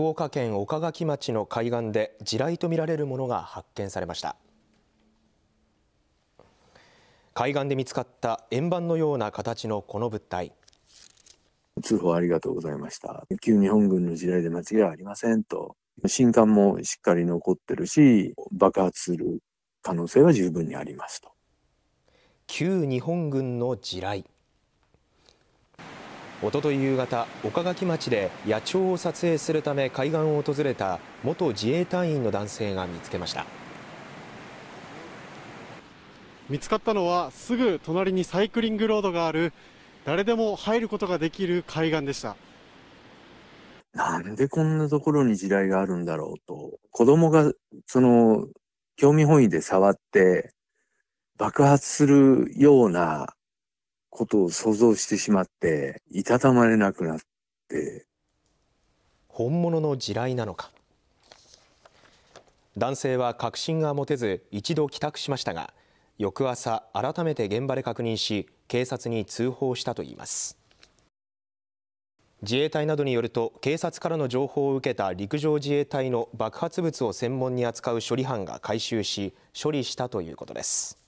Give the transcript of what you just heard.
福岡県岡垣町の海岸で地雷とみられるものが発見されました海岸で見つかった円盤のような形のこの物体通報ありがとうございました旧日本軍の地雷で間違いありませんと新刊もしっかり残ってるし爆発する可能性は十分にありますと旧日本軍の地雷おととい夕方、岡垣町で野鳥を撮影するため海岸を訪れた元自衛隊員の男性が見つけました見つかったのはすぐ隣にサイクリングロードがある誰でも入ることができる海岸でしたなんでこんなところに地雷があるんだろうと子供がその興味本位で触って爆発するようなことを想像してしまって、いたたまれなくなって。本物の地雷なのか。男性は確信が持てず、一度帰宅しましたが、翌朝、改めて現場で確認し、警察に通報したといいます。自衛隊などによると警察からの情報を受けた陸上自衛隊の爆発物を専門に扱う処理班が回収し処理したということです。